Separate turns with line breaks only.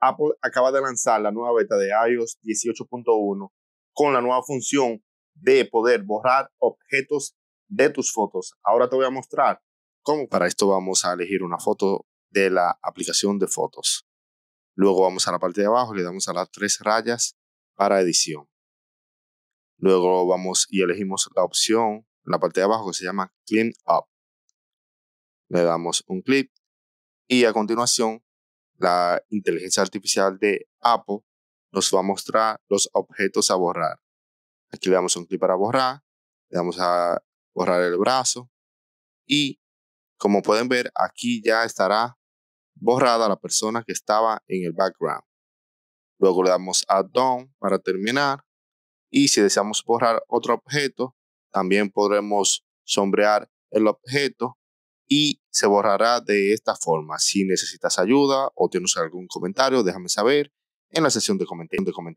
Apple acaba de lanzar la nueva beta de iOS 18.1 con la nueva función de poder borrar objetos de tus fotos. Ahora te voy a mostrar cómo. Para esto vamos a elegir una foto de la aplicación de fotos. Luego vamos a la parte de abajo, le damos a las tres rayas para edición. Luego vamos y elegimos la opción en la parte de abajo que se llama Clean Up. Le damos un clic y a continuación la inteligencia artificial de Apple nos va a mostrar los objetos a borrar. Aquí le damos un clic para borrar, le damos a borrar el brazo y como pueden ver aquí ya estará borrada la persona que estaba en el background. Luego le damos a Done para terminar y si deseamos borrar otro objeto, también podremos sombrear el objeto y se borrará de esta forma. Si necesitas ayuda o tienes algún comentario, déjame saber en la sesión de comentarios.